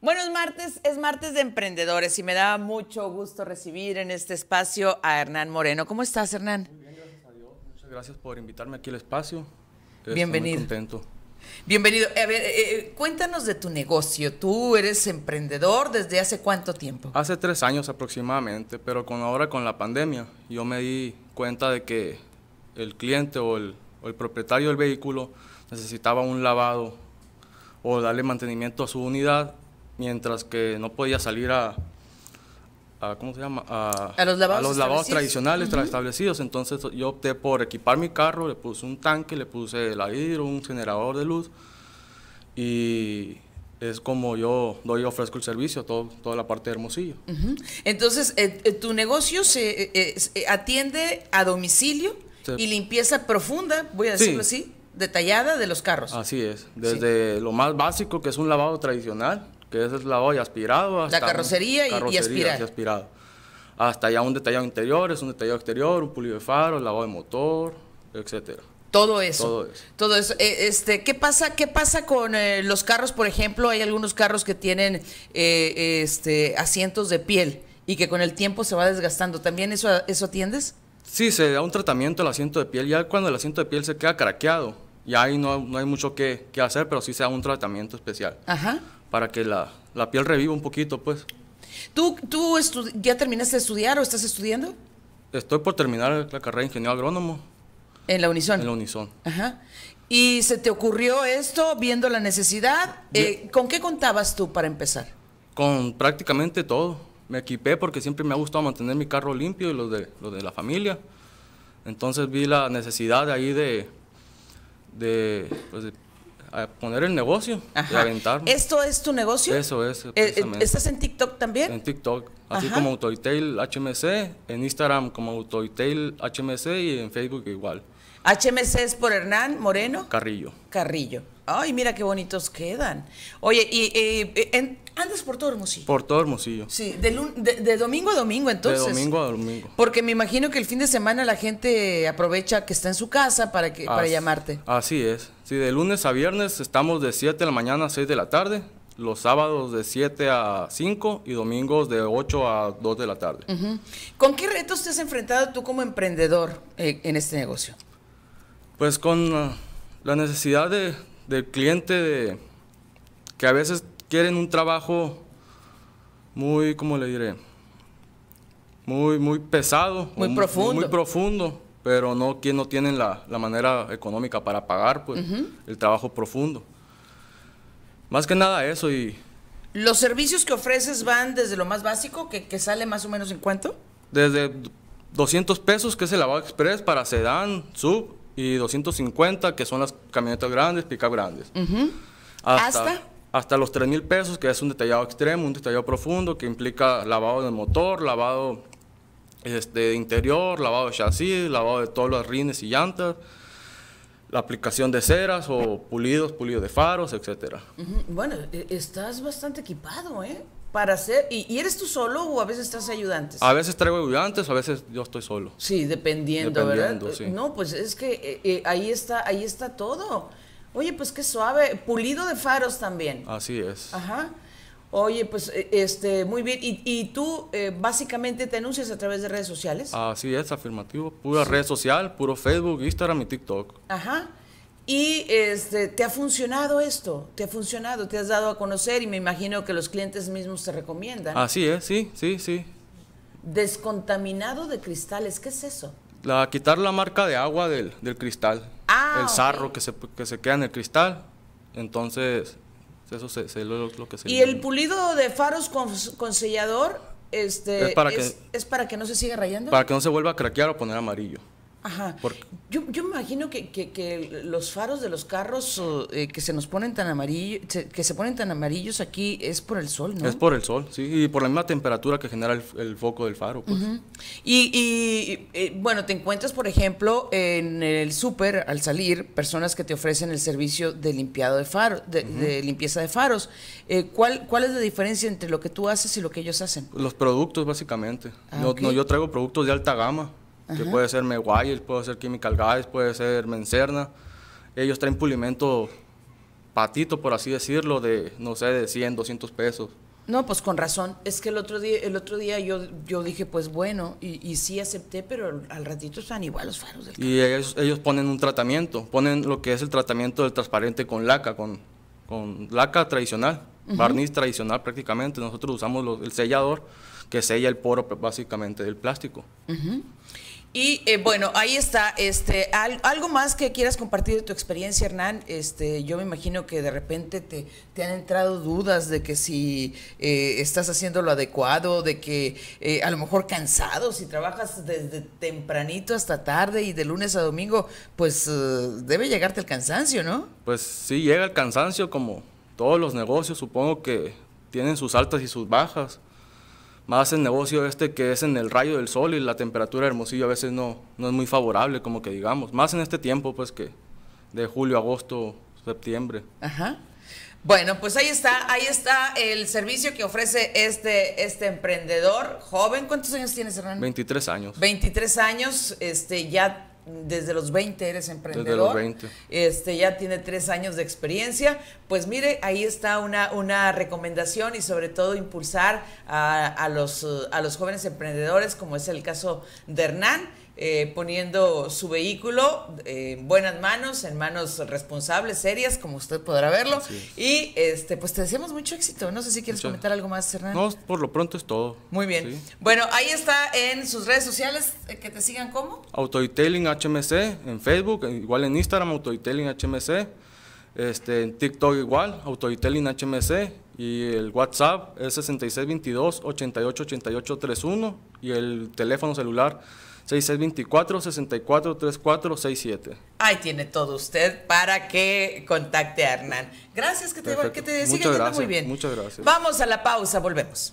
Buenos martes, es martes de emprendedores y me da mucho gusto recibir en este espacio a Hernán Moreno. ¿Cómo estás, Hernán? Muy bien, gracias a Dios. Muchas gracias por invitarme aquí al espacio. Bienvenido. Muy Bienvenido. A ver, eh, eh, cuéntanos de tu negocio. Tú eres emprendedor desde hace cuánto tiempo? Hace tres años aproximadamente, pero con ahora con la pandemia yo me di cuenta de que el cliente o el propietario del vehículo necesitaba un lavado o darle mantenimiento a su unidad mientras que no podía salir a, ¿cómo se llama? A, a los lavados, tradicionales, establecidos. Entonces yo opté por equipar mi carro, le puse un tanque, le puse el aire, un generador de luz y es como yo doy ofrezco el servicio, todo, toda la parte de Hermosillo. Entonces, eh, eh, tu negocio se eh, atiende a domicilio y limpieza profunda, voy a decirlo así, detallada de los carros. Así es, desde lo más básico que es un lavado tradicional, que es la y aspirado hasta... La carrocería, y, aspirado. Hasta ya un detallado interior, es un detallado exterior, un pulido de faros, lavado de motor, etcétera. Todo eso. Todo eso. Eh, este, ¿qué pasa, qué pasa con eh, los carros, por ejemplo? Hay algunos carros que tienen eh, este, asientos de piel y que con el tiempo se va desgastando. ¿También eso, eso atiendes? Sí, se da un tratamiento al asiento de piel. Ya cuando el asiento de piel se queda craqueado, ya ahí no, no hay mucho que, que, hacer, pero sí se da un tratamiento especial. Ajá para que la, la piel reviva un poquito, pues. ¿Tú, tú ya terminaste de estudiar o estás estudiando? Estoy por terminar la carrera de ingeniero agrónomo. ¿En la Unison? En la Unison. Ajá. ¿Y se te ocurrió esto viendo la necesidad? Eh, ¿Con qué contabas tú para empezar? Con prácticamente todo. Me equipé porque siempre me ha gustado mantener mi carro limpio y los de, los de la familia. Entonces vi la necesidad ahí de, de, pues de a poner el negocio y ¿Esto es tu negocio? Eso es. Eh, eh, ¿Estás en TikTok también? En TikTok, así como Autoitail HMC, en Instagram como Autoitail HMC y en Facebook igual. HMC es por Hernán Moreno. Carrillo. Carrillo. Ay, mira qué bonitos quedan. Oye, y, andas por todo Hermosillo. Por todo Hermosillo. Sí, de, domingo a domingo entonces. De domingo a domingo. Porque me imagino que el fin de semana la gente aprovecha que está en su casa para, que, para llamarte. Así es. Sí, de lunes a viernes estamos de 7 de la mañana a 6 de la tarde los sábados de 7 a 5 y domingos de 8 a 2 de la tarde. ¿Con qué retos te has enfrentado tú como emprendedor eh, en este negocio? Pues con ah, la necesidad de, del cliente, de, que a veces quieren un trabajo muy, ¿cómo le diré? Muy, muy pesado. Muy profundo. Muy profundo, pero no, quien no tienen la, manera económica para pagar pues, el trabajo profundo. Más que nada eso y... ¿Los servicios que ofreces van desde lo más básico, que, sale más o menos en cuánto? Desde 200 pesos, que es el lavado express, para sedán, sub, y 250, que son las camionetas grandes, pica grandes. hasta, hasta, los 3 mil pesos, que es un detallado extremo, un detallado profundo, que implica lavado del motor, lavado este, interior, lavado de chasis, lavado de todos los rines y llantas la aplicación de ceras o pulidos, pulidos de faros, etcétera. Bueno, e-, estás bastante equipado, ¿eh? para hacer. Y, eres tú solo o a veces estás ayudantes? A veces traigo ayudantes, a veces yo estoy solo. Sí, dependiendo, Sí. No, pues es que eh, eh, ahí está, ahí está todo. Oye, pues qué suave, pulido de faros también. Así es. Ajá. Oye, pues eh, este, muy bien. ¿Y, tú básicamente te anuncias a través de redes sociales? Así es, afirmativo. Pura red social, puro Facebook, Instagram y TikTok. Ajá. Y este, te ha funcionado esto, te ha funcionado, te has dado a conocer y me imagino que los clientes mismos te recomiendan. Así es, sí, sí, sí. Descontaminado de cristales, ¿qué es eso? La, quitar la marca de agua del, cristal, ah, el sarro que, se, se queda en el cristal, entonces eso se, lo, que se... ¿Y el pulido de faros con, sellador este, es, para que, es para que no se siga rayando? Para que no se vuelva a craquear o poner amarillo. Ajá. Yo, yo me imagino que, los faros de los carros eh, que se nos ponen tan amarillo, que se ponen tan amarillos aquí es por el sol, ¿no? Es por el sol, sí, y por la misma temperatura que genera el, foco del faro. Pues. y, y, eh, bueno, te encuentras, por ejemplo, en el súper al salir personas que te ofrecen el servicio de limpiado de faro, de, limpieza de faros. Eh, ¿cuál, ¿Cuál es la diferencia entre lo que tú haces y lo que ellos hacen? Los productos, básicamente. Ah, yo traigo productos de alta gama que puede ser Meguay, puede ser Chemical Guys, puede ser Mencerna. Ellos traen pulimento patito, por así decirlo, de, no sé, de 100, 200 pesos. No, pues con razón. Es que el otro día, el otro día yo, yo dije, pues bueno, y, sí acepté, pero al ratito están igual los faros del Y ellos, ponen un tratamiento, ponen lo que es el tratamiento del transparente con laca, con, con laca tradicional, barniz tradicional prácticamente. Nosotros usamos el sellador que sella el poro pues, básicamente del plástico. Uh y eh, bueno, ahí está. Este, algo más que quieras compartir de tu experiencia, Hernán. Este, yo me imagino que de repente te, te han entrado dudas de que si eh, estás haciendo lo adecuado, de que eh, a lo mejor cansado, si trabajas desde tempranito hasta tarde y de lunes a domingo, pues debe llegarte el cansancio, ¿no? Pues sí, llega el cansancio como todos los negocios, supongo que tienen sus altas y sus bajas más el negocio este que es en el rayo del sol y la temperatura hermosilla Hermosillo a veces no, no es muy favorable, como que digamos, más en este tiempo pues que de julio, agosto, septiembre. Ajá. Bueno, pues ahí está, ahí está el servicio que ofrece este, este emprendedor joven. ¿Cuántos años tienes, Hernán? 23 años. 23 años, este, ya desde los 20 eres emprendedor. Desde los Este, ya tiene tres años de experiencia. Pues mire, ahí está una, recomendación y sobre todo impulsar a, a los jóvenes emprendedores, como es el caso de Hernán. Eh, poniendo su vehículo eh, en buenas manos, en manos responsables, serias, como usted podrá verlo. Y este, pues te deseamos mucho éxito. No sé si quieres comentar algo más, Hernán. No, por lo pronto es todo. Muy bien. Bueno, ahí está en sus redes sociales, eh, que te sigan como. Autoditeling HMC, en Facebook, igual en Instagram, Autodetailing HMC. Este, en TikTok igual, Autoditeling HMC, y el WhatsApp es 6622 888831 y el teléfono celular seis 643467 Ahí tiene todo usted para que contacte a Hernán. Gracias, que te, que te siga muy bien. Muchas gracias. Vamos a la pausa, volvemos.